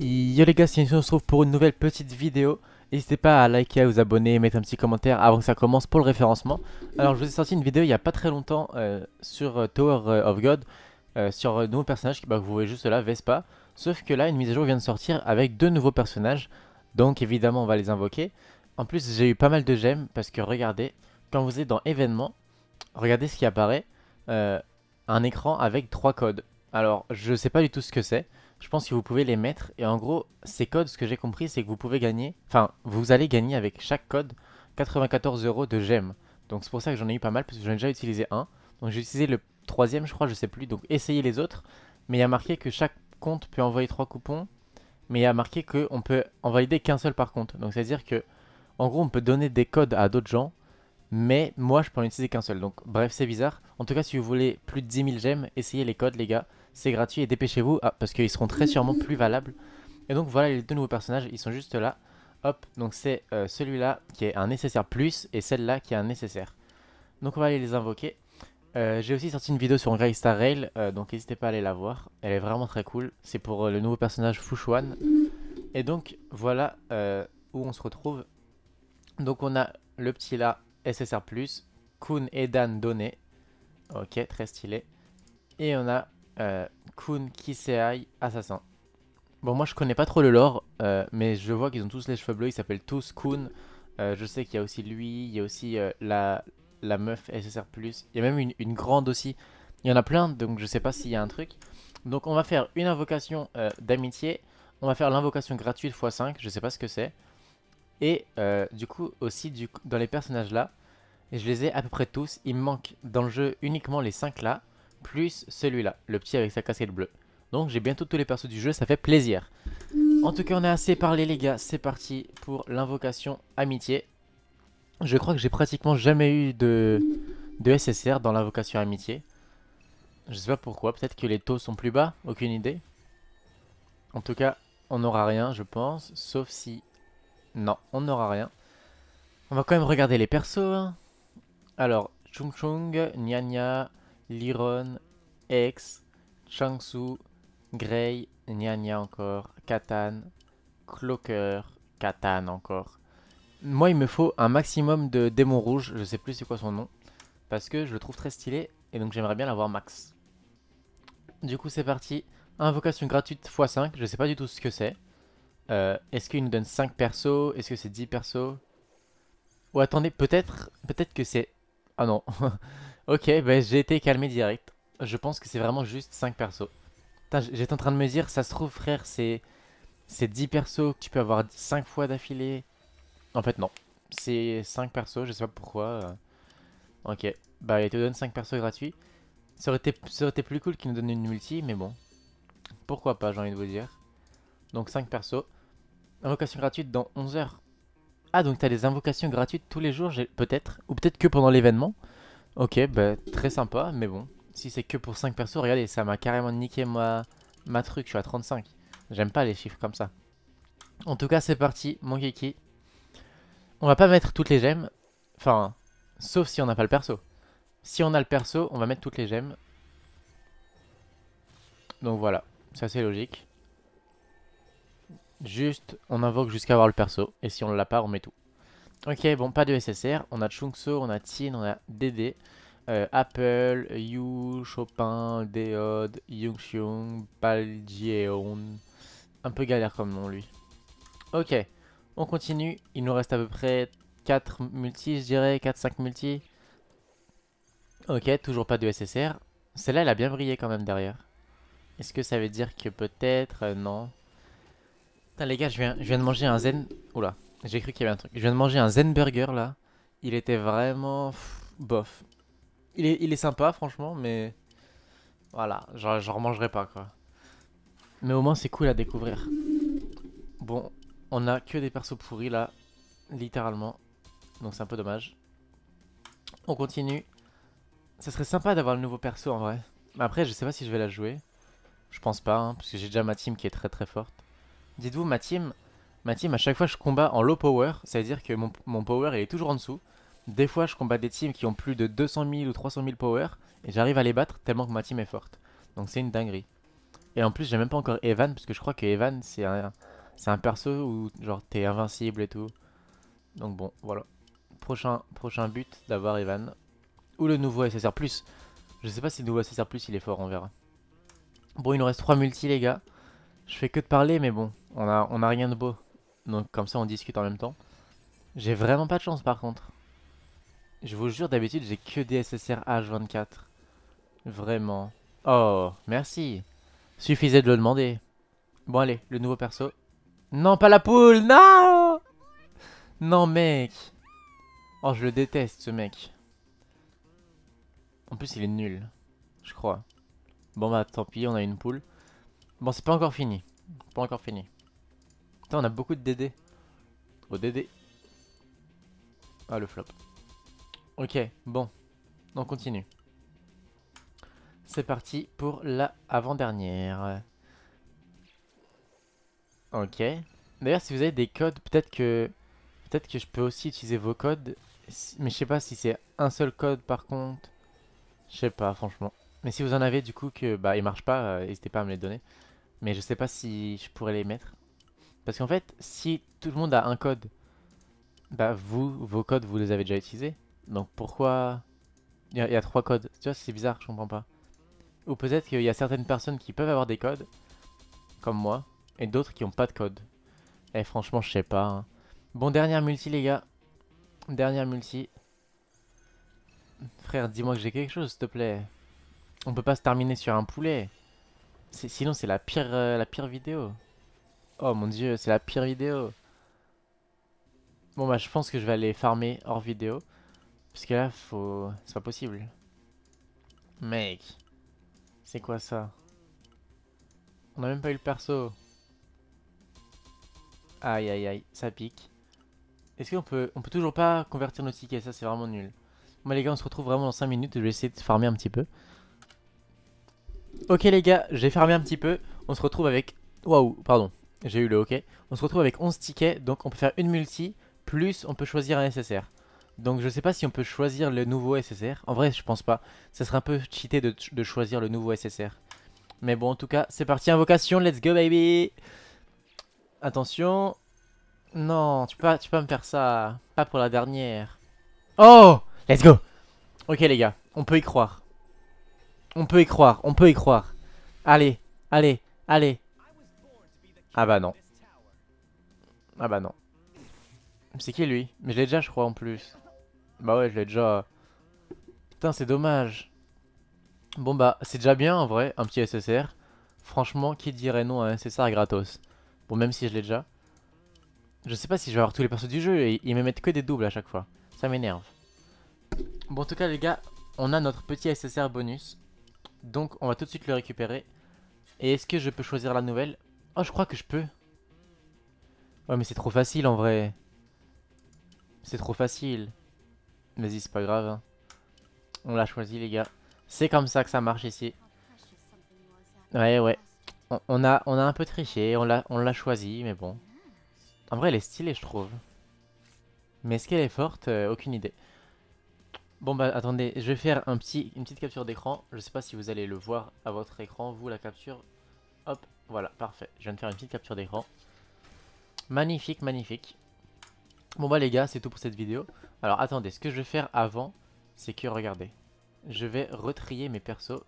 Yo les gars, si on se retrouve pour une nouvelle petite vidéo. N'hésitez pas à liker, à vous abonner, mettre un petit commentaire avant que ça commence pour le référencement. Alors je vous ai sorti une vidéo il n'y a pas très longtemps euh, sur euh, Tower euh, of God, sur un nouveau personnage que bah, vous voyez juste là, Vespa. Sauf que là, une mise à jour vient de sortir avec deux nouveaux personnages, donc évidemment on va les invoquer. En plus j'ai eu pas mal de gemmes parce que regardez, quand vous êtes dans événements, regardez ce qui apparaît, un écran avec trois codes. Alors je sais pas du tout ce que c'est je pense que vous pouvez les mettre. Et en gros, ces codes, ce que j'ai compris, c'est que vous pouvez gagner, enfin, vous allez gagner avec chaque code 94 euros de gemmes. Donc c'est pour ça que j'en ai eu pas mal, parce que j'en ai déjà utilisé un. Donc j'ai utilisé le troisième, je crois, je sais plus. Donc essayez les autres. Mais il y a marqué que chaque compte peut envoyer 3 coupons. Mais il y a marqué qu'on peut en valider qu'un seul par compte. Donc c'est-à-dire que, en gros, on peut donner des codes à d'autres gens mais moi, je peux en utiliser qu'un seul. Donc, bref, c'est bizarre. En tout cas, si vous voulez plus de 10 000 gemmes, essayez les codes, les gars. C'est gratuit et dépêchez-vous ah, parce qu'ils seront très sûrement plus valables. Et donc, voilà les deux nouveaux personnages. Ils sont juste là. Hop, donc c'est euh, celui-là qui est un nécessaire plus et celle-là qui est un nécessaire. Donc, on va aller les invoquer. Euh, j'ai aussi sorti une vidéo sur Grey Star Rail, euh, donc n'hésitez pas à aller la voir. Elle est vraiment très cool. C'est pour le nouveau personnage Fushuan. Et donc, voilà où on se retrouve. Donc, on a le petit là SSR+, Kun Edan Donné. Ok, très stylé. Et on a euh, Kun Kisei Assassin. Bon, moi je connais pas trop le lore, euh, mais je vois qu'ils ont tous les cheveux bleus, ils s'appellent tous Kun. Euh, je sais qu'il y a aussi lui, il y a aussi euh, la, la meuf SSR+, il y a même une, grande aussi. Il y en a plein, donc je sais pas s'il y a un truc. Donc on va faire une invocation d'amitié, on va faire l'invocation gratuite x5, je sais pas ce que c'est. Et du coup aussi dans les personnages là, et je les ai à peu près tous. Il me manque dans le jeu uniquement les 5 là, plus celui-là, le petit avec sa casquette bleue. Donc j'ai bientôt tous les persos du jeu, ça fait plaisir. En tout cas, on a assez parlé les gars, c'est parti pour l'invocation amitié. Je crois que j'ai pratiquement jamais eu de, de SSR dans l'invocation amitié. Je sais pas pourquoi, peut-être que les taux sont plus bas, aucune idée. En tout cas, on n'aura rien je pense, sauf si... Non, on n'aura rien. On va quand même regarder les persos. Hein. Alors, Chung Chung, Nyanya, Liron, X, Changsu, Grey, Nyanya encore, Katan, Cloaker, Katan encore. Moi, il me faut un maximum de démons rouges, je sais plus c'est quoi son nom, parce que je le trouve très stylé, et donc j'aimerais bien l'avoir max. Du coup, c'est parti. Invocation gratuite x5, je sais pas du tout ce que c'est. Euh, est-ce qu'il nous donne 5 persos Est-ce que c'est 10 persos Ou attendez, peut-être peut-être que c'est ah non. ok, bah, j'ai été calmé direct. Je pense que c'est vraiment juste 5 persos. J'étais en train de me dire, ça se trouve frère, c'est... C'est 10 persos que tu peux avoir 5 fois d'affilée. En fait non. C'est 5 persos, je sais pas pourquoi. Ok, bah il te donne 5 persos gratuits. Ça aurait été, ça aurait été plus cool qu'il nous donne une multi, mais bon. Pourquoi pas, j'ai envie de vous dire. Donc 5 persos. Invocation gratuite dans 11 heures. Ah, donc t'as des invocations gratuites tous les jours, peut-être. Ou peut-être que pendant l'événement. Ok, bah très sympa, mais bon. Si c'est que pour 5 persos, regardez, ça m'a carrément niqué Moi ma truc, je suis à 35. J'aime pas les chiffres comme ça. En tout cas, c'est parti, mon kiki. On va pas mettre toutes les gemmes. Enfin, sauf si on n'a pas le perso. Si on a le perso, on va mettre toutes les gemmes. Donc voilà, c'est assez logique. Juste, on invoque jusqu'à avoir le perso. Et si on l'a pas, on met tout. Ok, bon, pas de SSR. On a Chungso, on a Tin, on a DD. Euh, Apple, Yu, Chopin, Deod, Yungxiong, Paljeon. Un peu galère comme nom, lui. Ok, on continue. Il nous reste à peu près 4 multi je dirais. 4-5 multi Ok, toujours pas de SSR. Celle-là, elle a bien brillé quand même derrière. Est-ce que ça veut dire que peut-être... Euh, non. Putain les gars, je viens, de manger un zen... Oula, j'ai cru qu'il y avait un truc. Je viens de manger un zen burger là. Il était vraiment... bof. Il est, sympa franchement, mais... Voilà, j'en remangerai pas quoi. Mais au moins c'est cool à découvrir. Bon, on a que des persos pourris là, littéralement. Donc c'est un peu dommage. On continue. Ça serait sympa d'avoir le nouveau perso en vrai. Mais après, je sais pas si je vais la jouer. Je pense pas, hein, parce que j'ai déjà ma team qui est très très forte. Dites-vous, ma team, ma team, à chaque fois je combats en low power, c'est-à-dire que mon, power il est toujours en dessous. Des fois je combats des teams qui ont plus de 200 000 ou 300 000 power, et j'arrive à les battre tellement que ma team est forte. Donc c'est une dinguerie. Et en plus j'ai même pas encore Evan, parce que je crois que Evan c'est un, un perso où genre t'es invincible et tout. Donc bon, voilà. Prochain, prochain but d'avoir Evan. Ou le nouveau SSR+. Je sais pas si le nouveau SSR+, il est fort, on verra. Bon, il nous reste 3 multi les gars. Je fais que de parler, mais bon, on a, on a rien de beau. Donc comme ça, on discute en même temps. J'ai vraiment pas de chance, par contre. Je vous jure, d'habitude, j'ai que des SSR H24. Vraiment. Oh, merci. Suffisait de le demander. Bon, allez, le nouveau perso. Non, pas la poule Non Non, mec Oh, je le déteste, ce mec. En plus, il est nul, je crois. Bon, bah, tant pis, on a une poule. Bon, c'est pas encore fini. Pas encore fini. Putain, on a beaucoup de DD. Au DD. Ah, le flop. Ok, bon. On continue. C'est parti pour la avant-dernière. Ok. D'ailleurs, si vous avez des codes, peut-être que... Peut-être que je peux aussi utiliser vos codes. Mais je sais pas si c'est un seul code par contre. Je sais pas, franchement. Mais si vous en avez du coup que bah il marche pas, euh, n'hésitez pas à me les donner. Mais je sais pas si je pourrais les mettre. Parce qu'en fait, si tout le monde a un code, bah vous, vos codes, vous les avez déjà utilisés. Donc pourquoi... Il y, a, trois codes. Tu vois, c'est bizarre, je comprends pas. Ou peut-être qu'il y a certaines personnes qui peuvent avoir des codes, comme moi, et d'autres qui ont pas de code. Et eh, franchement, je sais pas. Hein. Bon, dernière multi, les gars. Dernière multi. Frère, dis-moi que j'ai quelque chose, s'il te plaît. On peut pas se terminer sur un poulet. Sinon c'est la pire euh, la pire vidéo. Oh mon dieu, c'est la pire vidéo. Bon bah je pense que je vais aller farmer hors vidéo. Parce que là faut... C'est pas possible. Mec. C'est quoi ça On a même pas eu le perso. Aïe aïe aïe, ça pique. Est-ce qu'on peut... On peut toujours pas convertir nos tickets, ça c'est vraiment nul. Bon les gars on se retrouve vraiment dans 5 minutes, je vais essayer de farmer un petit peu. Ok les gars, j'ai fermé un petit peu. On se retrouve avec... Waouh, pardon, j'ai eu le ok. On se retrouve avec 11 tickets, donc on peut faire une multi, plus on peut choisir un SSR. Donc je sais pas si on peut choisir le nouveau SSR. En vrai, je pense pas. Ça serait un peu cheaté de, choisir le nouveau SSR. Mais bon, en tout cas, c'est parti, invocation, let's go baby Attention. Non, tu tu peux pas me faire ça. Pas pour la dernière. Oh Let's go Ok les gars, on peut y croire. On peut y croire, on peut y croire. Allez, allez, allez. Ah bah non. Ah bah non. C'est qui lui Mais je l'ai déjà je crois en plus. Bah ouais je l'ai déjà... Putain c'est dommage. Bon bah c'est déjà bien en vrai un petit SSR. Franchement qui dirait non à un SSR gratos Bon même si je l'ai déjà. Je sais pas si je vais avoir tous les persos du jeu et ils me mettent que des doubles à chaque fois. Ça m'énerve. Bon en tout cas les gars, on a notre petit SSR bonus. Donc on va tout de suite le récupérer. Et est-ce que je peux choisir la nouvelle Oh, je crois que je peux. Ouais, mais c'est trop facile en vrai. C'est trop facile. Vas-y, c'est pas grave. Hein. On l'a choisi, les gars. C'est comme ça que ça marche ici. Ouais, ouais. On, a, on a un peu triché, on l'a choisi, mais bon. En vrai, elle est stylée, je trouve. Mais est-ce qu'elle est forte euh, Aucune idée. Bon bah attendez, je vais faire un petit, une petite capture d'écran. Je sais pas si vous allez le voir à votre écran, vous la capture. Hop, voilà, parfait. Je viens de faire une petite capture d'écran. Magnifique, magnifique. Bon bah les gars, c'est tout pour cette vidéo. Alors attendez, ce que je vais faire avant, c'est que regardez. Je vais retrier mes persos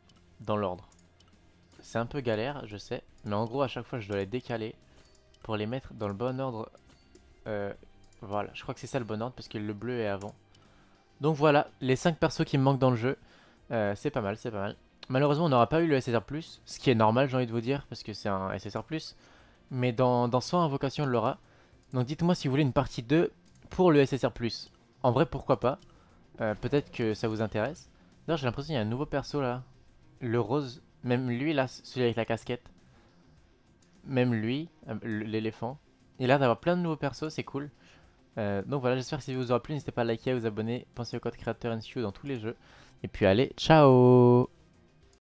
dans l'ordre. C'est un peu galère, je sais. Mais en gros, à chaque fois, je dois les décaler pour les mettre dans le bon ordre. Euh, voilà, je crois que c'est ça le bon ordre parce que le bleu est avant. Donc voilà, les 5 persos qui me manquent dans le jeu. Euh, c'est pas mal, c'est pas mal. Malheureusement, on n'aura pas eu le SSR+, ce qui est normal, j'ai envie de vous dire, parce que c'est un SSR+. Mais dans, dans 100 invocations, on l'aura. Donc dites-moi si vous voulez une partie 2 pour le SSR+. En vrai, pourquoi pas euh, Peut-être que ça vous intéresse. D'ailleurs, j'ai l'impression qu'il y a un nouveau perso, là. Le rose. Même lui, là, celui avec la casquette. Même lui, euh, l'éléphant. Il a l'air d'avoir plein de nouveaux persos, c'est cool. Euh, donc voilà, j'espère que ça vous aura plu. N'hésitez pas à liker, à vous abonner, pensez au code créateur NCU dans tous les jeux. Et puis allez, ciao